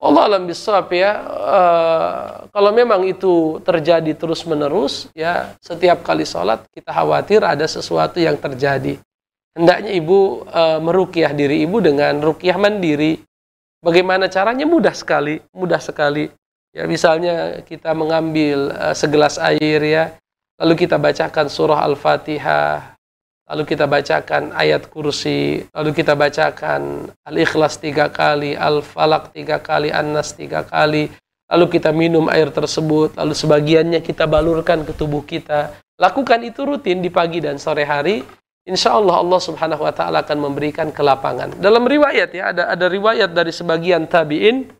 Allah alam bisawab ya. Uh, kalau memang itu terjadi terus menerus ya setiap kali sholat kita khawatir ada sesuatu yang terjadi. Hendaknya ibu uh, merukiah diri ibu dengan rukiah mandiri. Bagaimana caranya? Mudah sekali, mudah sekali. Ya misalnya kita mengambil uh, segelas air ya, lalu kita bacakan surah Al-Fatihah, lalu kita bacakan ayat kursi, lalu kita bacakan al-ikhlas tiga kali, al-falak tiga kali, an-nas tiga kali, lalu kita minum air tersebut, lalu sebagiannya kita balurkan ke tubuh kita. Lakukan itu rutin di pagi dan sore hari, insya Allah Allah subhanahu wa ta'ala akan memberikan kelapangan. Dalam riwayat ya, ada, ada riwayat dari sebagian tabi'in,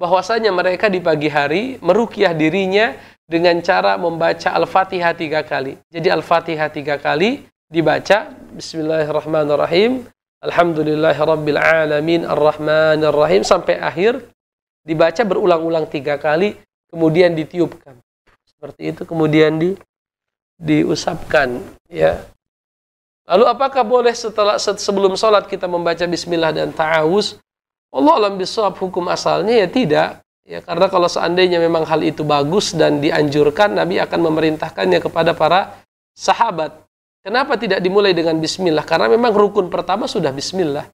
bahwasanya mereka di pagi hari merukyah dirinya dengan cara membaca Al-Fatihah tiga kali. Jadi Al-Fatihah tiga kali, dibaca bismillahirrahmanirrahim Ar-Rahmanirrahim sampai akhir dibaca berulang-ulang tiga kali kemudian ditiupkan seperti itu kemudian di diusapkan ya lalu apakah boleh setelah sebelum sholat kita membaca bismillah dan ta'awus? Allah alam bisawab hukum asalnya ya tidak ya karena kalau seandainya memang hal itu bagus dan dianjurkan Nabi akan memerintahkannya kepada para sahabat Kenapa tidak dimulai dengan bismillah? Karena memang rukun pertama sudah bismillah.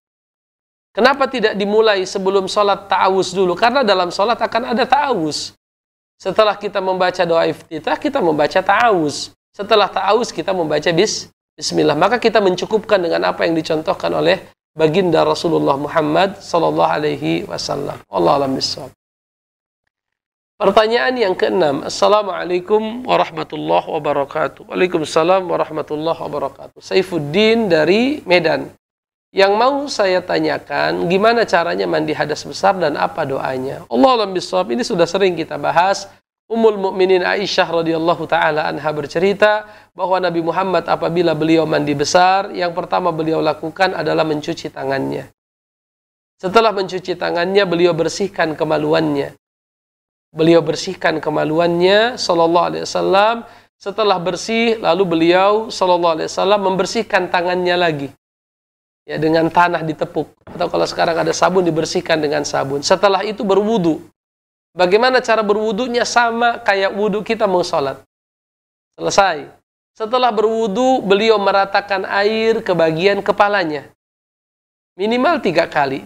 Kenapa tidak dimulai sebelum sholat ta'awus dulu? Karena dalam sholat akan ada ta'awus. Setelah kita membaca doa iftitah, kita membaca ta'awus. Setelah ta'awus, kita membaca bis, bismillah. Maka kita mencukupkan dengan apa yang dicontohkan oleh baginda Rasulullah Muhammad sallallahu alaihi wasallam. Allah alam Pertanyaan yang keenam. Assalamualaikum warahmatullahi wabarakatuh. Waalaikumsalam warahmatullahi wabarakatuh. Saifuddin dari Medan. Yang mau saya tanyakan, gimana caranya mandi hadas besar dan apa doanya? Allah alam bisawab, ini sudah sering kita bahas. Ummul Mukminin Aisyah radhiyallahu taala anha bercerita bahwa Nabi Muhammad apabila beliau mandi besar, yang pertama beliau lakukan adalah mencuci tangannya. Setelah mencuci tangannya, beliau bersihkan kemaluannya beliau bersihkan kemaluannya sallallahu alaihi wasallam setelah bersih lalu beliau sallallahu alaihi wasallam membersihkan tangannya lagi ya dengan tanah ditepuk atau kalau sekarang ada sabun dibersihkan dengan sabun setelah itu berwudu bagaimana cara berwudunya sama kayak wudu kita mau sholat selesai setelah berwudu beliau meratakan air ke bagian kepalanya minimal tiga kali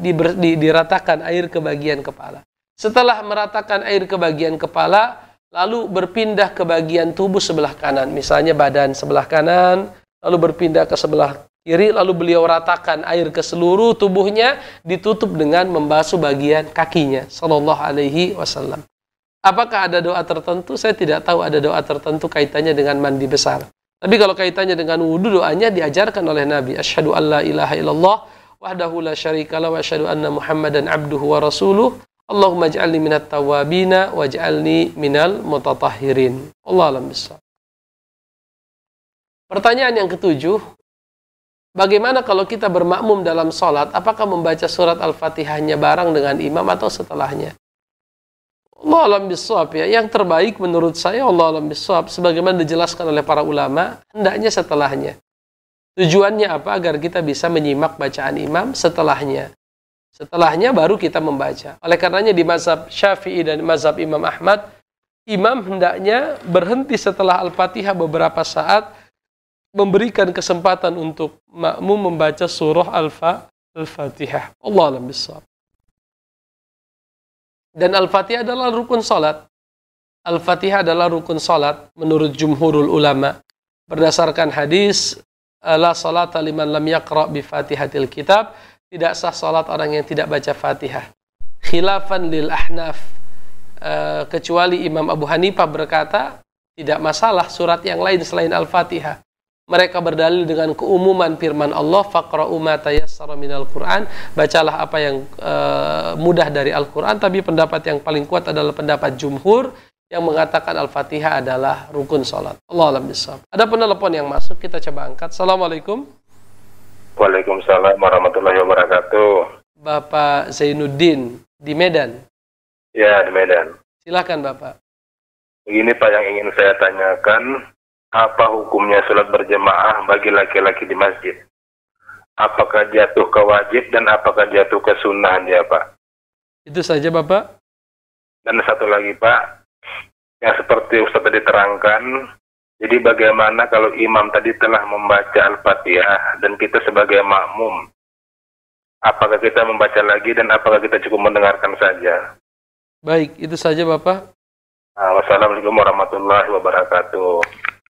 diratakan air ke bagian kepala setelah meratakan air ke bagian kepala, lalu berpindah ke bagian tubuh sebelah kanan. Misalnya badan sebelah kanan, lalu berpindah ke sebelah kiri, lalu beliau ratakan air ke seluruh tubuhnya, ditutup dengan membasuh bagian kakinya. Sallallahu alaihi wasallam. Apakah ada doa tertentu? Saya tidak tahu ada doa tertentu kaitannya dengan mandi besar. Tapi kalau kaitannya dengan wudhu, doanya diajarkan oleh Nabi. Asyhadu an la ilaha illallah wahdahu la syarikalah wa asyhadu anna muhammadan abduhu wa rasuluh Allahumma ja'alni minat tawabina waj'alni minal mutatahhirin. Allah alam besar. Pertanyaan yang ketujuh, bagaimana kalau kita bermakmum dalam sholat, apakah membaca surat Al-Fatihahnya bareng dengan imam atau setelahnya? Allah alam bisawab ya. Yang terbaik menurut saya Allah alam bisawab, Sebagaimana dijelaskan oleh para ulama, hendaknya setelahnya. Tujuannya apa? Agar kita bisa menyimak bacaan imam setelahnya. Setelahnya baru kita membaca. Oleh karenanya di mazhab Syafi'i dan mazhab Imam Ahmad, imam hendaknya berhenti setelah Al-Fatihah beberapa saat memberikan kesempatan untuk makmum membaca surah Al-Fatihah. Allah alam bisawab. Dan Al-Fatihah adalah rukun salat. Al-Fatihah adalah rukun salat menurut jumhurul ulama. Berdasarkan hadis, la salata liman lam yaqra bi fatihatil kitab tidak sah salat orang yang tidak baca Fatihah. Khilafan lil ahnaf. E, kecuali Imam Abu Hanifah berkata, tidak masalah surat yang lain selain Al-Fatihah. Mereka berdalil dengan keumuman firman Allah, faqra'u ma tayassara minal Qur'an, bacalah apa yang e, mudah dari Al-Qur'an, tapi pendapat yang paling kuat adalah pendapat jumhur yang mengatakan Al-Fatihah adalah rukun salat. Allah Ada penelpon yang masuk, kita coba angkat. Assalamualaikum. Waalaikumsalam warahmatullahi wabarakatuh. Bapak Zainuddin di Medan. Ya, di Medan. Silakan Bapak. Begini Pak yang ingin saya tanyakan, apa hukumnya sholat berjemaah bagi laki-laki di masjid? Apakah jatuh ke wajib dan apakah jatuh ke sunnah dia ya, Pak? Itu saja Bapak. Dan satu lagi Pak, yang seperti Ustaz tadi terangkan, jadi bagaimana kalau imam tadi telah membaca Al-Fatihah dan kita sebagai makmum, apakah kita membaca lagi dan apakah kita cukup mendengarkan saja? Baik, itu saja Bapak. Nah, wassalamualaikum warahmatullahi wabarakatuh.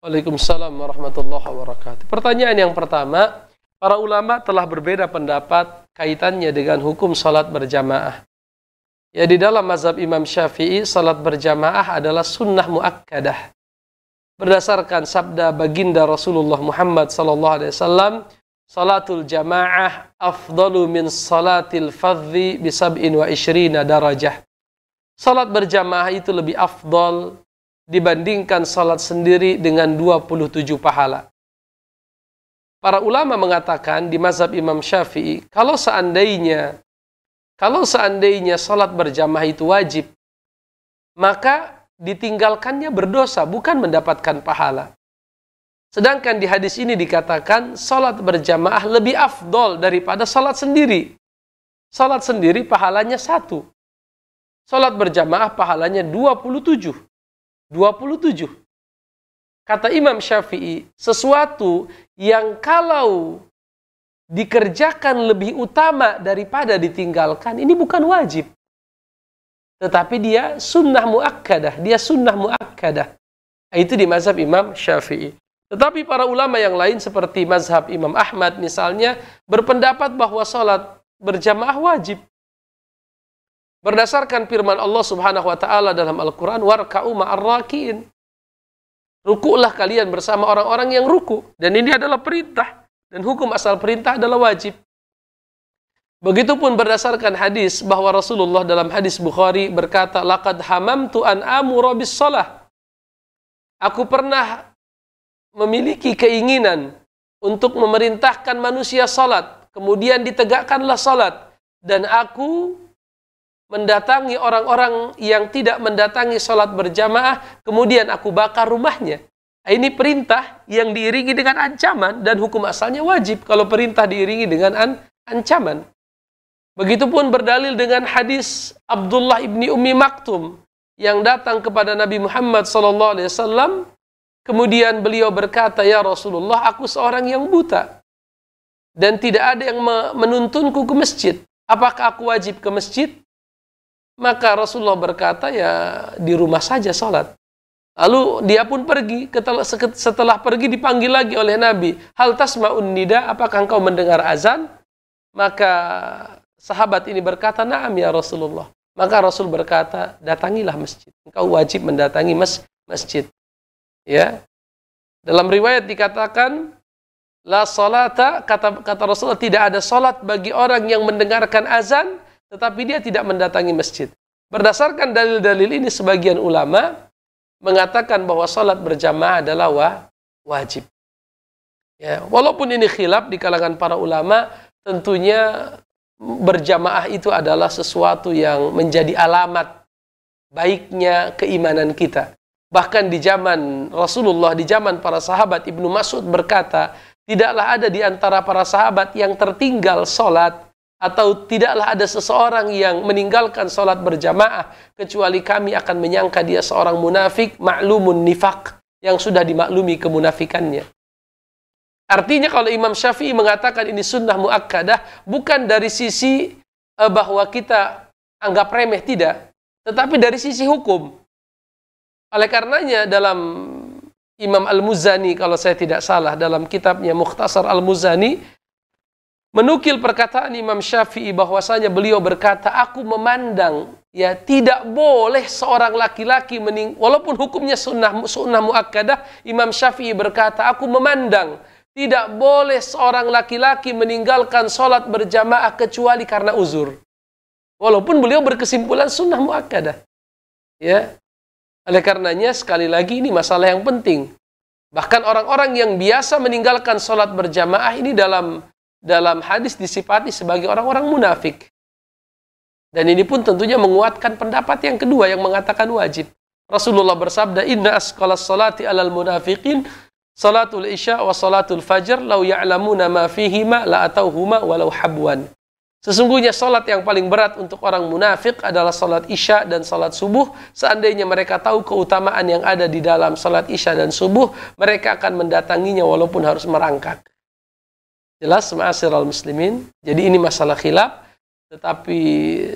Waalaikumsalam warahmatullahi wabarakatuh. Pertanyaan yang pertama, para ulama telah berbeda pendapat kaitannya dengan hukum salat berjamaah. Ya di dalam mazhab Imam Syafi'i salat berjamaah adalah sunnah muakkadah berdasarkan sabda baginda Rasulullah Muhammad sallallahu alaihi wasallam salatul jamaah afdalu min salatil fadhi bi sab'in wa ishrina darajah salat berjamaah itu lebih afdal dibandingkan salat sendiri dengan 27 pahala para ulama mengatakan di mazhab Imam Syafi'i kalau seandainya kalau seandainya salat berjamaah itu wajib maka ditinggalkannya berdosa, bukan mendapatkan pahala. Sedangkan di hadis ini dikatakan salat berjamaah lebih afdol daripada salat sendiri. Salat sendiri pahalanya satu. Salat berjamaah pahalanya 27. 27. Kata Imam Syafi'i, sesuatu yang kalau dikerjakan lebih utama daripada ditinggalkan, ini bukan wajib. Tetapi dia sunnah muakkadah, dia sunnah muakkadah. Itu di mazhab Imam Syafi'i. Tetapi para ulama yang lain seperti mazhab Imam Ahmad misalnya berpendapat bahwa sholat berjamaah wajib. Berdasarkan firman Allah Subhanahu wa taala dalam Al-Qur'an warka'u ma'arrakiin. Rukuklah kalian bersama orang-orang yang ruku dan ini adalah perintah dan hukum asal perintah adalah wajib. Begitupun berdasarkan hadis bahwa Rasulullah dalam hadis Bukhari berkata, Lakad Hamam Tuan amura bis Aku pernah memiliki keinginan untuk memerintahkan manusia salat, kemudian ditegakkanlah salat dan aku mendatangi orang-orang yang tidak mendatangi salat berjamaah, kemudian aku bakar rumahnya. Ini perintah yang diiringi dengan ancaman dan hukum asalnya wajib kalau perintah diiringi dengan an ancaman. Begitupun berdalil dengan hadis Abdullah ibni Ummi Maktum yang datang kepada Nabi Muhammad sallallahu alaihi wasallam kemudian beliau berkata ya Rasulullah aku seorang yang buta dan tidak ada yang menuntunku ke masjid apakah aku wajib ke masjid maka Rasulullah berkata ya di rumah saja salat lalu dia pun pergi setelah pergi dipanggil lagi oleh Nabi hal tasma'un nida apakah engkau mendengar azan maka Sahabat ini berkata, "Na'am ya Rasulullah." Maka Rasul berkata, "Datangilah masjid. Engkau wajib mendatangi mas masjid." Ya. Dalam riwayat dikatakan, "La salata," kata kata Rasulullah, "tidak ada salat bagi orang yang mendengarkan azan tetapi dia tidak mendatangi masjid." Berdasarkan dalil-dalil ini sebagian ulama mengatakan bahwa salat berjamaah adalah wa wajib. Ya, walaupun ini khilaf di kalangan para ulama, tentunya berjamaah itu adalah sesuatu yang menjadi alamat baiknya keimanan kita. Bahkan di zaman Rasulullah, di zaman para sahabat, Ibnu Mas'ud berkata, tidaklah ada di antara para sahabat yang tertinggal sholat atau tidaklah ada seseorang yang meninggalkan sholat berjamaah kecuali kami akan menyangka dia seorang munafik maklumun nifak yang sudah dimaklumi kemunafikannya. Artinya kalau Imam Syafi'i mengatakan ini sunnah muakkadah bukan dari sisi e, bahwa kita anggap remeh tidak, tetapi dari sisi hukum. Oleh karenanya dalam Imam Al-Muzani kalau saya tidak salah dalam kitabnya Mukhtasar Al-Muzani menukil perkataan Imam Syafi'i bahwasanya beliau berkata aku memandang ya tidak boleh seorang laki-laki mening walaupun hukumnya sunnah sunnah muakkadah Imam Syafi'i berkata aku memandang tidak boleh seorang laki-laki meninggalkan sholat berjamaah kecuali karena uzur. Walaupun beliau berkesimpulan sunnah muakkadah. Ya. Oleh karenanya sekali lagi ini masalah yang penting. Bahkan orang-orang yang biasa meninggalkan sholat berjamaah ini dalam dalam hadis disipati sebagai orang-orang munafik. Dan ini pun tentunya menguatkan pendapat yang kedua yang mengatakan wajib. Rasulullah bersabda, Inna askolas salati alal munafiqin salatul isya wa salatul fajar lau ya'lamuna ma fihima la atauhuma walau habwan. Sesungguhnya salat yang paling berat untuk orang munafik adalah salat isya dan salat subuh. Seandainya mereka tahu keutamaan yang ada di dalam salat isya dan subuh, mereka akan mendatanginya walaupun harus merangkak. Jelas ma'asir al muslimin. Jadi ini masalah khilaf tetapi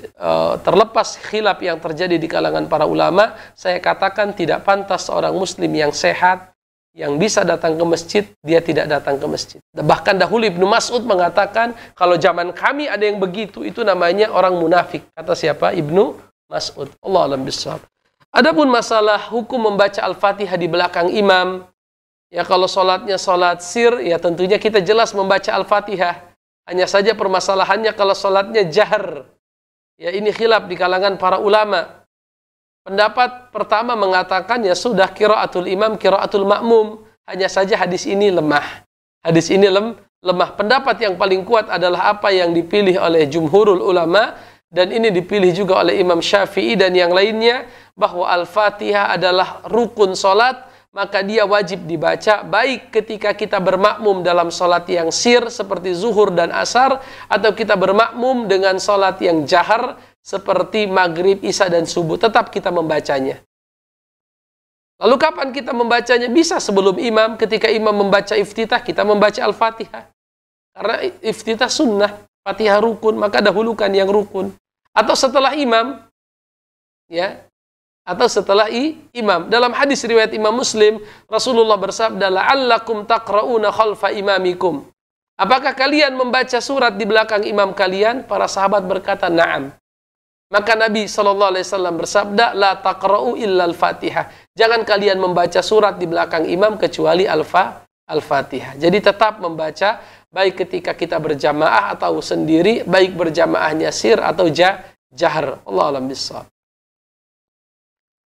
eh, terlepas khilaf yang terjadi di kalangan para ulama, saya katakan tidak pantas seorang muslim yang sehat yang bisa datang ke masjid, dia tidak datang ke masjid. Bahkan dahulu Ibnu Mas'ud mengatakan, kalau zaman kami ada yang begitu, itu namanya orang munafik. Kata siapa? Ibnu Mas'ud. Allah alam bisawab. Adapun masalah hukum membaca Al-Fatihah di belakang imam, ya kalau sholatnya sholat sir, ya tentunya kita jelas membaca Al-Fatihah. Hanya saja permasalahannya kalau sholatnya jahar. Ya ini khilaf di kalangan para ulama. Pendapat pertama mengatakan ya sudah kiraatul imam, kiraatul makmum. Hanya saja hadis ini lemah. Hadis ini lem, lemah. Pendapat yang paling kuat adalah apa yang dipilih oleh jumhurul ulama dan ini dipilih juga oleh Imam Syafi'i dan yang lainnya bahwa Al-Fatihah adalah rukun solat maka dia wajib dibaca baik ketika kita bermakmum dalam solat yang sir seperti zuhur dan asar atau kita bermakmum dengan solat yang jahar seperti maghrib, isya, dan subuh, tetap kita membacanya. Lalu kapan kita membacanya? Bisa sebelum imam, ketika imam membaca iftitah, kita membaca al-fatihah. Karena iftitah sunnah, fatihah rukun, maka dahulukan yang rukun. Atau setelah imam, ya, atau setelah i, imam. Dalam hadis riwayat Imam Muslim, Rasulullah bersabda, "La'allakum taqra'una khalfa imamikum." Apakah kalian membaca surat di belakang imam kalian? Para sahabat berkata, "Na'am." Maka Nabi Shallallahu Alaihi Wasallam bersabda, la takrau illal fatihah. Jangan kalian membaca surat di belakang imam kecuali alfa al-fatihah. Jadi tetap membaca baik ketika kita berjamaah atau sendiri, baik berjamaahnya sir atau ja, jahar. Allah alam bisawab.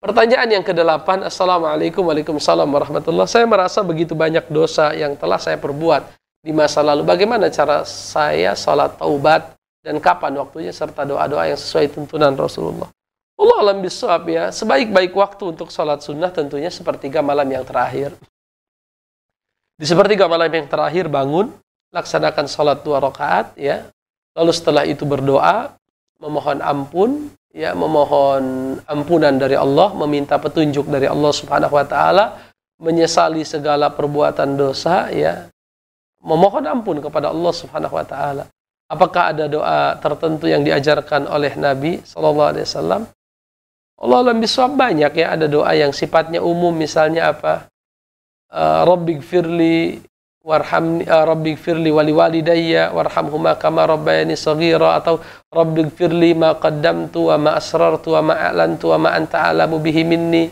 Pertanyaan yang kedelapan, Assalamualaikum Waalaikumsalam warahmatullahi Saya merasa begitu banyak dosa yang telah saya perbuat di masa lalu. Bagaimana cara saya salat taubat dan kapan waktunya serta doa-doa yang sesuai tuntunan Rasulullah. Allah alam bisawab ya, sebaik-baik waktu untuk sholat sunnah tentunya sepertiga malam yang terakhir. Di sepertiga malam yang terakhir bangun, laksanakan sholat dua rakaat ya, lalu setelah itu berdoa, memohon ampun, ya memohon ampunan dari Allah, meminta petunjuk dari Allah Subhanahu wa taala, menyesali segala perbuatan dosa ya, memohon ampun kepada Allah Subhanahu wa taala. Apakah ada doa tertentu yang diajarkan oleh Nabi Shallallahu Alaihi Wasallam? Allah lebih biswab banyak ya ada doa yang sifatnya umum misalnya apa? Uh, eh, firli warhamni uh, eh, firli wali daya warhamhuma kama rabbayani saghira atau Rabbi firli ma qaddamtu wa ma asrartu wa ma a'lantu wa ma anta alamu bihi minni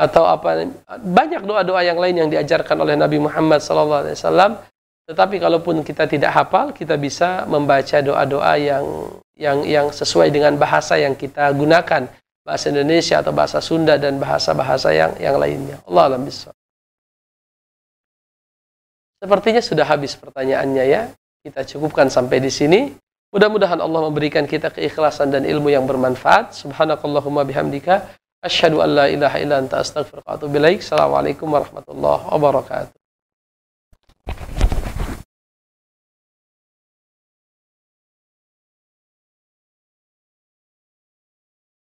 atau apa banyak doa-doa yang lain yang diajarkan oleh Nabi Muhammad sallallahu alaihi wasallam tetapi kalaupun kita tidak hafal, kita bisa membaca doa-doa yang yang yang sesuai dengan bahasa yang kita gunakan, bahasa Indonesia atau bahasa Sunda dan bahasa-bahasa yang yang lainnya. Allah alam bisa. Sepertinya sudah habis pertanyaannya ya. Kita cukupkan sampai di sini. Mudah-mudahan Allah memberikan kita keikhlasan dan ilmu yang bermanfaat. Subhanakallahumma bihamdika. Asyhadu an la ilaha illa anta astaghfiruka wa atubu ilaik. Assalamualaikum warahmatullahi wabarakatuh.